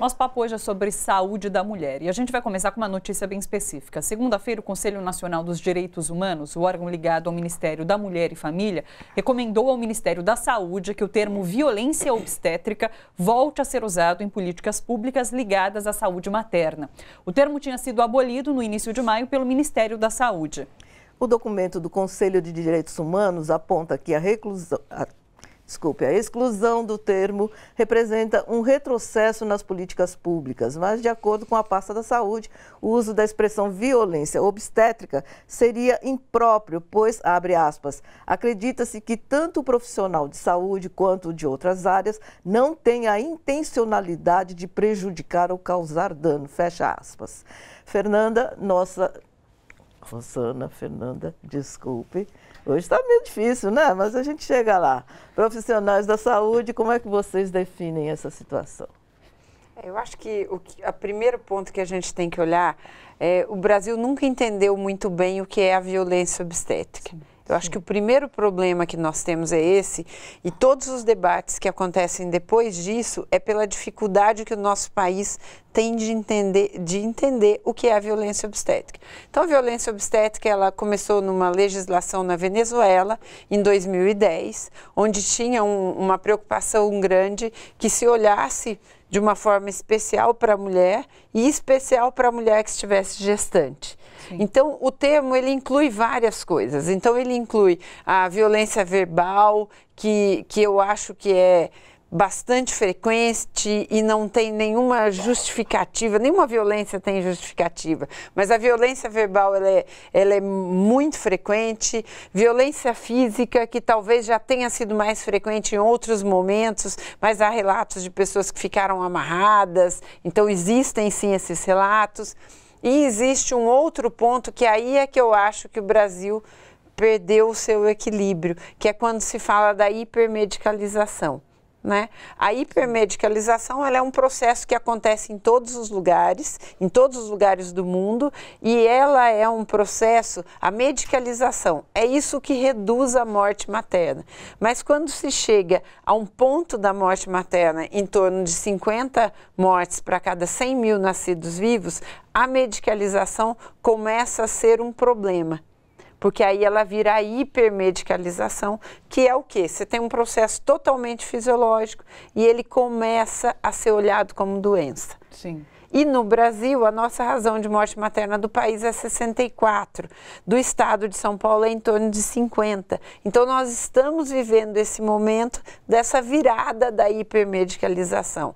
Nosso papo hoje é sobre saúde da mulher e a gente vai começar com uma notícia bem específica. Segunda-feira, o Conselho Nacional dos Direitos Humanos, o órgão ligado ao Ministério da Mulher e Família, recomendou ao Ministério da Saúde que o termo violência obstétrica volte a ser usado em políticas públicas ligadas à saúde materna. O termo tinha sido abolido no início de maio pelo Ministério da Saúde. O documento do Conselho de Direitos Humanos aponta que a reclusão, Desculpe, a exclusão do termo representa um retrocesso nas políticas públicas, mas, de acordo com a pasta da saúde, o uso da expressão violência obstétrica seria impróprio, pois, abre aspas, acredita-se que tanto o profissional de saúde quanto de outras áreas não tem a intencionalidade de prejudicar ou causar dano, fecha aspas. Fernanda, nossa. Rosana, Fernanda, desculpe. Hoje está meio difícil, né? Mas a gente chega lá. Profissionais da saúde, como é que vocês definem essa situação? É, eu acho que o que, a primeiro ponto que a gente tem que olhar é o Brasil nunca entendeu muito bem o que é a violência obstétrica. Sim. Eu acho que o primeiro problema que nós temos é esse, e todos os debates que acontecem depois disso é pela dificuldade que o nosso país tem de entender, de entender o que é a violência obstétrica. Então, a violência obstétrica ela começou numa legislação na Venezuela em 2010, onde tinha um, uma preocupação grande que se olhasse de uma forma especial para a mulher e especial para a mulher que estivesse gestante. Então, o termo ele inclui várias coisas. Então, ele inclui a violência verbal, que, que eu acho que é bastante frequente e não tem nenhuma justificativa, nenhuma violência tem justificativa, mas a violência verbal ela é, ela é muito frequente, violência física que talvez já tenha sido mais frequente em outros momentos, mas há relatos de pessoas que ficaram amarradas, então existem sim esses relatos. E existe um outro ponto que aí é que eu acho que o Brasil perdeu o seu equilíbrio, que é quando se fala da hipermedicalização. Né? A hipermedicalização ela é um processo que acontece em todos os lugares, em todos os lugares do mundo, e ela é um processo, a medicalização, é isso que reduz a morte materna. Mas quando se chega a um ponto da morte materna, em torno de 50 mortes para cada 100 mil nascidos vivos, a medicalização começa a ser um problema porque aí ela vira a hipermedicalização, que é o quê? Você tem um processo totalmente fisiológico e ele começa a ser olhado como doença. Sim. E no Brasil, a nossa razão de morte materna do país é 64. Do estado de São Paulo é em torno de 50. Então nós estamos vivendo esse momento dessa virada da hipermedicalização.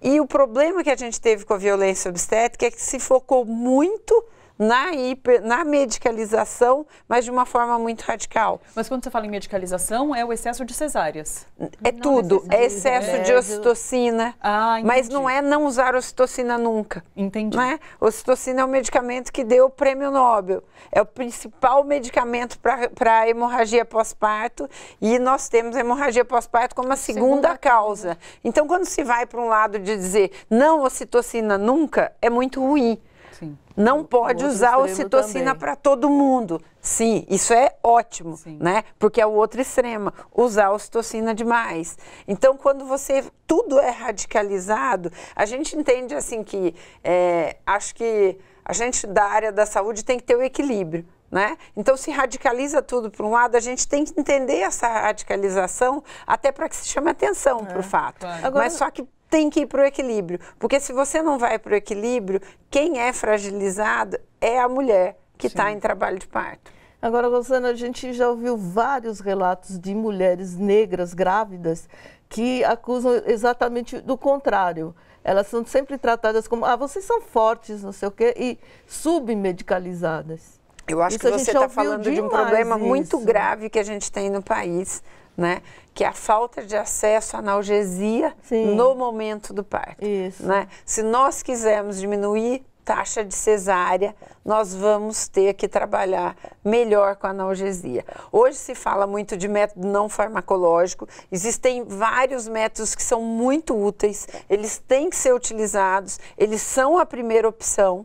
E o problema que a gente teve com a violência obstétrica é que se focou muito na, hiper, na medicalização, mas de uma forma muito radical. Mas quando você fala em medicalização, é o excesso de cesáreas? É não tudo. É excesso de é. ocitocina. Ah, mas não é não usar ocitocina nunca. Entendi. Não né? é? Ocitocina é um medicamento que deu o prêmio Nobel. É o principal medicamento para hemorragia pós-parto e nós temos a hemorragia pós-parto como a segunda, segunda causa. causa. Então, quando se vai para um lado de dizer não ocitocina nunca, é muito ruim. Sim. Não pode usar citocina para todo mundo. Sim, isso é ótimo, Sim. né? Porque é o outro extremo, usar ocitocina demais. Então, quando você tudo é radicalizado, a gente entende assim que é, acho que a gente da área da saúde tem que ter o equilíbrio. Né? Então se radicaliza tudo para um lado, a gente tem que entender essa radicalização até para que se chame atenção é, para o fato. Claro. Agora, Mas só que tem que ir para o equilíbrio. Porque se você não vai para o equilíbrio, quem é fragilizado é a mulher que está em trabalho de parto. Agora, Rosana, a gente já ouviu vários relatos de mulheres negras grávidas que acusam exatamente do contrário. Elas são sempre tratadas como, ah, vocês são fortes, não sei o quê, e submedicalizadas. Eu acho isso que você está falando de um problema isso. muito grave que a gente tem no país, né? Que é a falta de acesso à analgesia Sim. no momento do parto. Isso. Né? Se nós quisermos diminuir taxa de cesárea, nós vamos ter que trabalhar melhor com a analgesia. Hoje se fala muito de método não farmacológico, existem vários métodos que são muito úteis, eles têm que ser utilizados, eles são a primeira opção,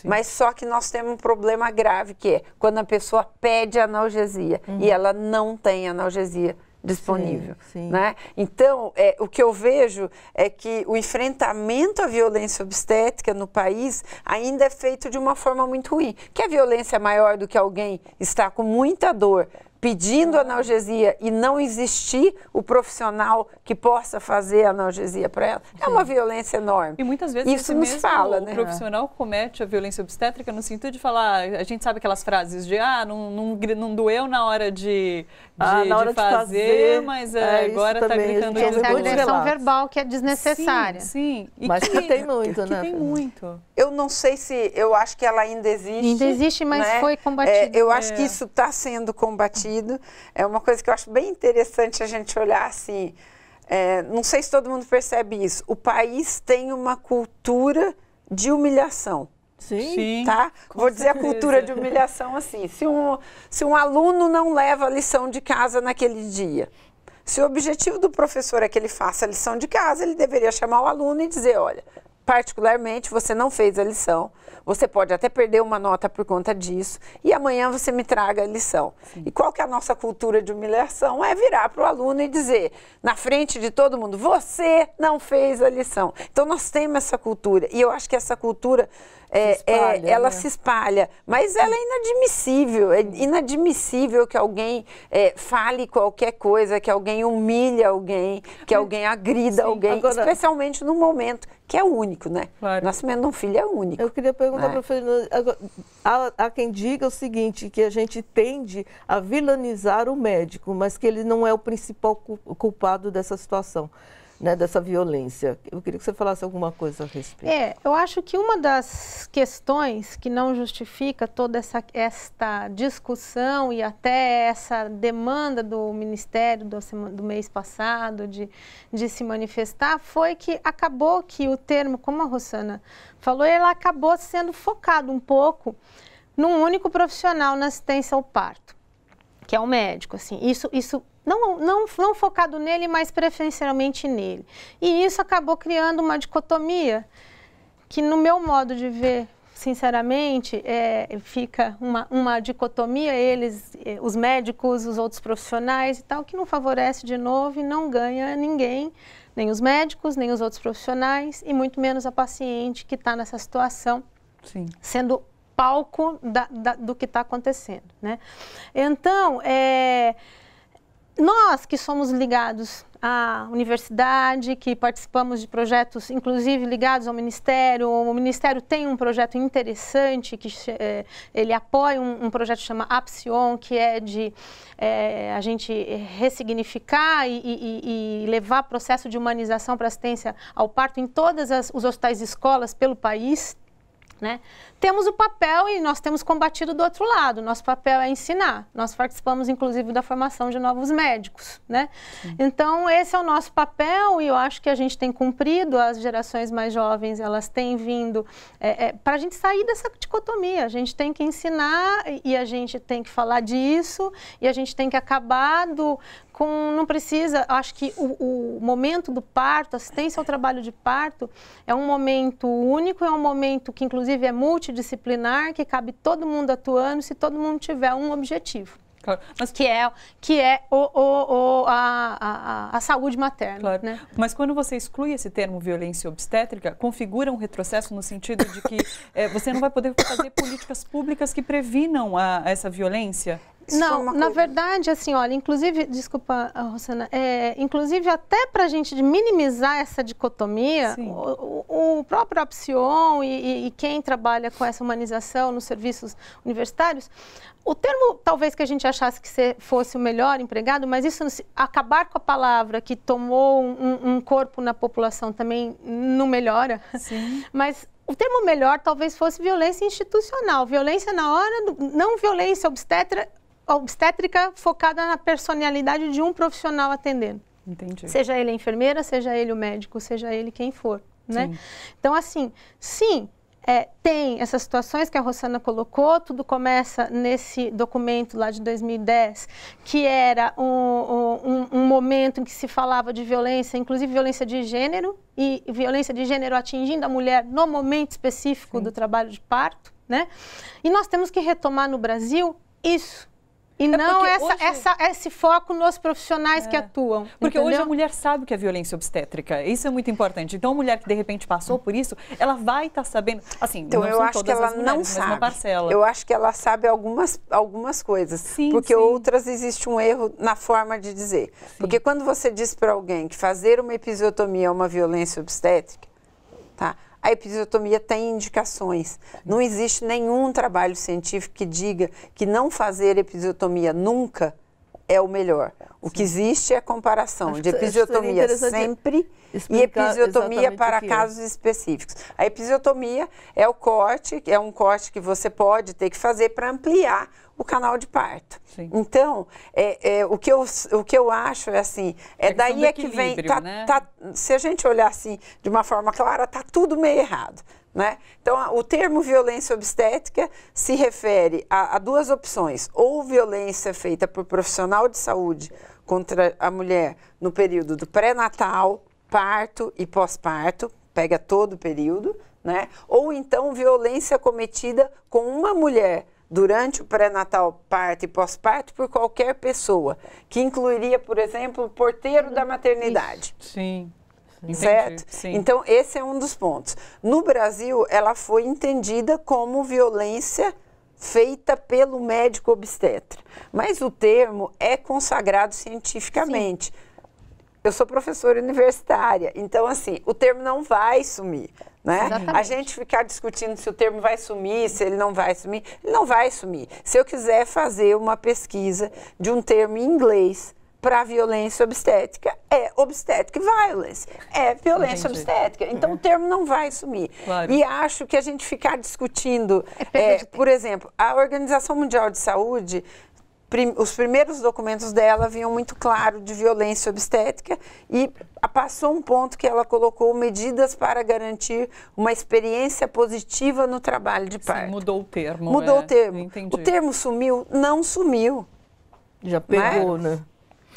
Sim. Mas só que nós temos um problema grave que é quando a pessoa pede analgesia uhum. e ela não tem analgesia disponível, sim, sim. né? Então, é, o que eu vejo é que o enfrentamento à violência obstétrica no país ainda é feito de uma forma muito ruim. Que a violência é maior do que alguém está com muita dor pedindo analgesia e não existir o profissional que possa fazer analgesia para ela, é uma violência enorme. E muitas vezes isso nos fala, o né? O profissional comete a violência obstétrica no sentido de falar, a gente sabe aquelas frases de ah, não, não, não doeu na hora de, de, ah, na hora de fazer, fazer mas é, é agora está gritando uma direção agressão verbal que é desnecessária. Sim, sim. mas que, que, tem muito, que né? tem muito. Eu não sei se, eu acho que ela ainda existe. Ainda existe, mas né? foi combatida. É, eu acho é. que isso está sendo combatido ouvido. É uma coisa que eu acho bem interessante a gente olhar assim. É, não sei se todo mundo percebe isso. O país tem uma cultura de humilhação. Sim. Sim. Tá? Vou dizer a cultura de humilhação assim. Se um, se um aluno não leva a lição de casa naquele dia, se o objetivo do professor é que ele faça a lição de casa, ele deveria chamar o aluno e dizer: olha, particularmente você não fez a lição, você pode até perder uma nota por conta disso e amanhã você me traga a lição. Sim. E qual que é a nossa cultura de humilhação? É virar para o aluno e dizer, na frente de todo mundo, você não fez a lição. Então nós temos essa cultura e eu acho que essa cultura é, é, espalha, é, ela né? se espalha, mas ela é inadmissível. É inadmissível que alguém é, fale qualquer coisa, que alguém humilhe alguém, que alguém agrida Sim, alguém, agora... especialmente no momento que é único, né? Claro. Nascimento de um filho é único. Eu queria perguntar né? para a Fernanda, há, há quem diga o seguinte, que a gente tende a vilanizar o médico, mas que ele não é o principal culpado dessa situação né, dessa violência. Eu queria que você falasse alguma coisa a respeito. É, eu acho que uma das questões que não justifica toda essa esta discussão e até essa demanda do Ministério do, do mês passado de, de se manifestar foi que acabou que o termo, como a Rosana falou, ela acabou sendo focado um pouco num único profissional na assistência ao parto, que é o médico. Assim, isso, isso não, não, não focado nele, mas preferencialmente nele. E isso acabou criando uma dicotomia que, no meu modo de ver, sinceramente, é, fica uma, uma dicotomia, eles, eh, os médicos, os outros profissionais e tal, que não favorece de novo e não ganha ninguém, nem os médicos, nem os outros profissionais e muito menos a paciente que está nessa situação, Sim. sendo palco da, da, do que está acontecendo, né? Então, é nós que somos ligados à universidade, que participamos de projetos, inclusive ligados ao Ministério, o Ministério tem um projeto interessante, que é, ele apoia um, um projeto que chama Apsion, que é de é, a gente ressignificar e, e, e, levar processo de humanização para assistência ao parto em todos os hospitais e escolas pelo país, né? Temos o papel e nós temos combatido do outro lado. Nosso papel é ensinar. Nós participamos, inclusive, da formação de novos médicos. Né? Então, esse é o nosso papel e eu acho que a gente tem cumprido. As gerações mais jovens elas têm vindo é, é, para a gente sair dessa dicotomia. A gente tem que ensinar e a gente tem que falar disso e a gente tem que acabar do, com, não precisa, acho que o, o, momento do parto, assistência ao trabalho de parto, é um momento único, é um momento que inclusive inclusive, é multidisciplinar, que cabe todo mundo atuando se todo mundo tiver um objetivo. Claro. Mas... Que é, que é o, o, o a, a, a, saúde materna. Claro. Né? Mas quando você exclui esse termo violência obstétrica, configura um retrocesso no sentido de que é, você não vai poder fazer políticas públicas que previnam a, essa violência? Isso não, na coisa... verdade, assim, olha, inclusive, desculpa, ah, Rosana, é, inclusive até para a gente minimizar essa dicotomia, o, o, próprio Apsion e, e quem trabalha com essa humanização nos serviços universitários, o termo talvez que a gente achasse que fosse o melhor empregado, mas isso acabar com a palavra que tomou um, um corpo na população também não melhora. Sim. Mas o termo melhor talvez fosse violência institucional, violência na hora, do, não violência obstétrica obstétrica focada na personalidade de um profissional atendendo. Entendi. Seja ele a enfermeira, seja ele o médico, seja ele quem for, né? Sim. Então, assim, sim, é, tem essas situações que a Rosana colocou, tudo começa nesse documento lá de 2010, que era um, um, um, momento em que se falava de violência, inclusive violência de gênero, e violência de gênero atingindo a mulher no momento específico Sim. do trabalho de parto, né? E nós temos que retomar no Brasil isso, e é não essa, hoje... essa, esse foco nos profissionais é. que atuam. Porque entendeu? hoje a mulher sabe o que é violência obstétrica. Isso é muito importante. Então, a mulher que de repente passou por isso, ela vai estar tá sabendo. Assim, então, não eu acho que ela mulheres, não sabe. parcela. Eu acho que ela sabe algumas, algumas coisas. Sim, porque sim. outras existe um erro na forma de dizer. Sim. Porque quando você diz para alguém que fazer uma episiotomia é uma violência obstétrica, tá? a episiotomia tem indicações. Não existe nenhum trabalho científico que diga que não fazer episiotomia nunca é o melhor. O Sim. que existe é comparação acho de episiotomia sempre e episiotomia para é. casos específicos. A episiotomia é o corte, é um corte que você pode ter que fazer para ampliar o canal de parto. Sim. Então, é, é, o, que eu, o que eu acho é assim, é, é daí é que vem, tá, tá né? tá, se a gente olhar assim de uma forma clara, tá tudo meio errado. Né? Então, o termo violência obstétrica se refere a, a, duas opções: ou violência feita por profissional de saúde contra a mulher no período do pré-natal, parto e pós-parto, pega todo o período, né? ou então violência cometida com uma mulher durante o pré-natal, parto e pós-parto por qualquer pessoa, que incluiria, por exemplo, o porteiro da maternidade. Sim certo? Sim. Então, esse é um dos pontos. No Brasil, ela foi entendida como violência feita pelo médico obstetra. Mas o termo é consagrado cientificamente. Sim. Eu sou professora universitária, então assim, o termo não vai sumir, né? Exatamente. A gente ficar discutindo se o termo vai sumir, se ele não vai sumir, ele não vai sumir. Se eu quiser fazer uma pesquisa de um termo em inglês para violência obstétrica é obstetric violence, é violência Entendi. obstétrica. Uhum. Então o termo não vai sumir. Claro. E acho que a gente ficar discutindo, é, é por exemplo, a Organização Mundial de Saúde Prim, os primeiros documentos dela vinham muito claro de violência obstétrica e passou um ponto que ela colocou medidas para garantir uma experiência positiva no trabalho de parto. Sim, mudou o termo. Mudou é, o termo. Entendi. O termo sumiu? Não sumiu. Já pegou, né? né?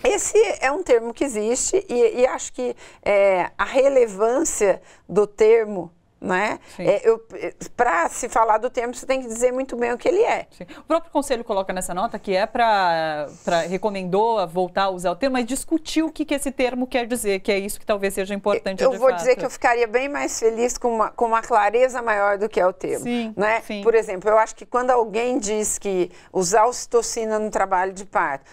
Esse é um termo que existe e, e acho que é, a relevância do termo né? É, é, é para se falar do termo, você tem que dizer muito bem o que ele é. Sim. O próprio conselho coloca nessa nota que é para recomendou voltar a usar o termo, mas discutiu o que, que esse termo quer dizer, que é isso que talvez seja importante. Eu vou fato. dizer que eu ficaria bem mais feliz com uma, com uma clareza maior do que é o termo. Sim, né? Sim. Por exemplo, eu acho que quando alguém diz que usar ocitocina no trabalho de parto,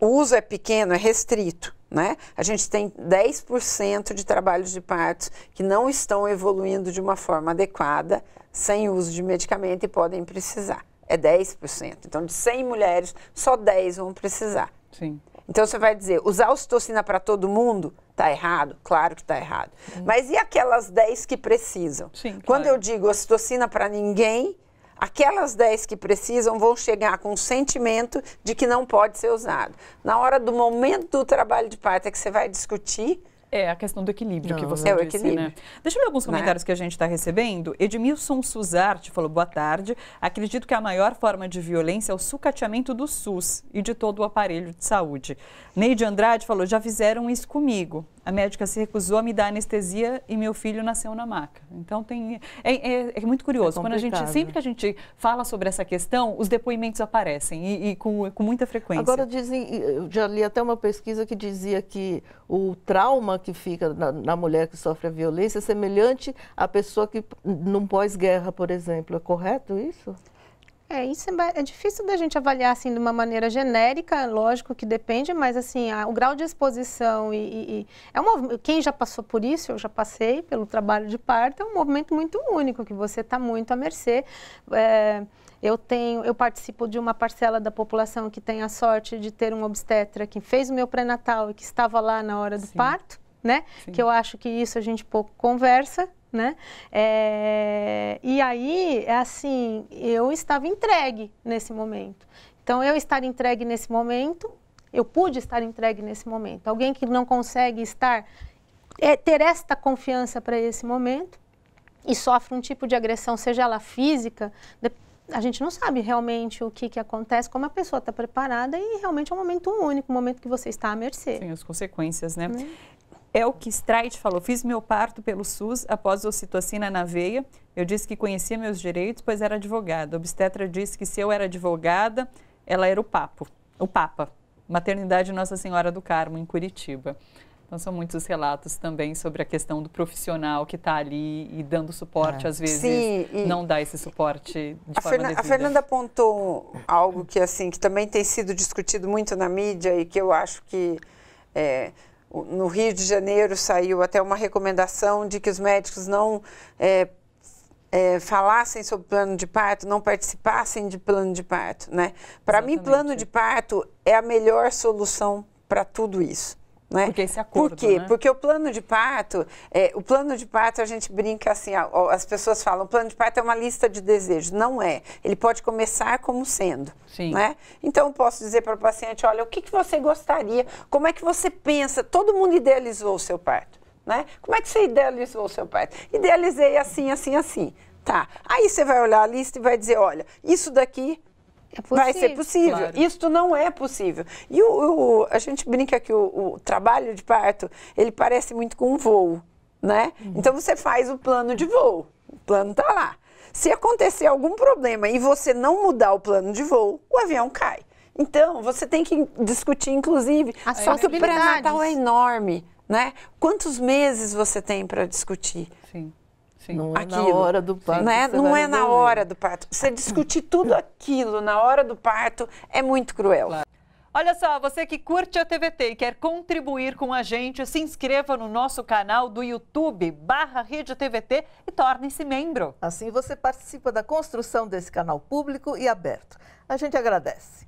o uso é pequeno, é restrito. Né? A gente tem 10% de trabalhos de partos que não estão evoluindo de uma forma adequada sem uso de medicamento e podem precisar. É 10%. Então, de 100 mulheres, só 10 vão precisar. Sim. Então, você vai dizer, usar ocitocina para todo mundo? Está errado? Claro que está errado. Hum. Mas e aquelas 10 que precisam? Sim, Quando claro. eu digo ocitocina para ninguém, Aquelas 10 que precisam vão chegar com o sentimento de que não pode ser usado. Na hora do momento do trabalho de parto é que você vai discutir é a questão do equilíbrio não, que você é o disse, né? equilíbrio. né? Deixa eu ver alguns né? comentários é? que a gente está recebendo. Edmilson Suzart falou, boa tarde. Acredito que a maior forma de violência é o sucateamento do SUS e de todo o aparelho de saúde. Neide Andrade falou, já fizeram isso comigo. A médica se recusou a me dar anestesia e meu filho nasceu na maca. Então tem é, é, é muito curioso. É Quando a gente sempre que a gente fala sobre essa questão, os depoimentos aparecem e, e com, com muita frequência. Agora dizem, eu já li até uma pesquisa que dizia que o trauma que fica na, na mulher que sofre a violência é semelhante à pessoa que num pós-guerra, por exemplo. É correto isso? É, isso é, é, difícil da gente avaliar assim de uma maneira genérica, lógico que depende, mas assim, a, o grau de exposição e, e, e, é um, quem já passou por isso, eu já passei pelo trabalho de parto, é um movimento muito único, que você está muito à mercê. É, eu tenho, eu participo de uma parcela da população que tem a sorte de ter um obstetra que fez o meu pré-natal e que estava lá na hora do Sim. parto, né? Sim. Que eu acho que isso a gente pouco conversa, né? É, e aí, é assim, eu estava entregue nesse momento. Então, eu estar entregue nesse momento, eu pude estar entregue nesse momento. Alguém que não consegue estar, é, ter esta confiança para esse momento e sofre um tipo de agressão, seja ela física, a gente não sabe realmente o que, que acontece, como a pessoa está preparada e realmente é um momento único, um momento que você está à mercê. Sim, as consequências, né? Hum. É o que Streit falou. Fiz meu parto pelo SUS após ocitocina na veia. Eu disse que conhecia meus direitos, pois era advogada. obstetra disse que se eu era advogada, ela era o papo, o papa. Maternidade Nossa Senhora do Carmo, em Curitiba. Então, são muitos relatos também sobre a questão do profissional que está ali e dando suporte, é. às vezes Sim, não dá esse suporte de a forma A Fernanda apontou algo que, assim, que também tem sido discutido muito na mídia e que eu acho que é, no Rio de Janeiro saiu até uma recomendação de que os médicos não é, é, falassem sobre plano de parto, não participassem de plano de parto, né? Para mim, plano de parto é a melhor solução para tudo isso. Né? Porque esse acordo, Por quê? Né? Porque o plano de parto, é, o plano de parto a gente brinca assim, as pessoas falam, o plano de parto é uma lista de desejos. Não é. Ele pode começar como sendo. Sim. Né? Então, posso dizer para o paciente, olha, o que, que você gostaria? Como é que você pensa? Todo mundo idealizou o seu parto, né? Como é que você idealizou o seu parto? Idealizei assim, assim, assim. Tá. Aí você vai olhar a lista e vai dizer, olha, isso daqui é vai ser possível. Claro. Isto não é possível. E o, o a gente brinca que o, o, trabalho de parto, ele parece muito com um voo, né? Uhum. Então você faz o plano de voo, o plano tá lá. Se acontecer algum problema e você não mudar o plano de voo, o avião cai. Então, você tem que discutir, inclusive, a só que o pré-natal é enorme, né? Quantos meses você tem para discutir? Sim. Sim. Não é aquilo. na hora do parto. Né? Não é, é na hora do parto. Você discutir tudo aquilo na hora do parto é muito cruel. Claro. Olha só, você que curte a TVT e quer contribuir com a gente, se inscreva no nosso canal do YouTube, barra Rede TVT e torne-se membro. Assim você participa da construção desse canal público e aberto. A gente agradece.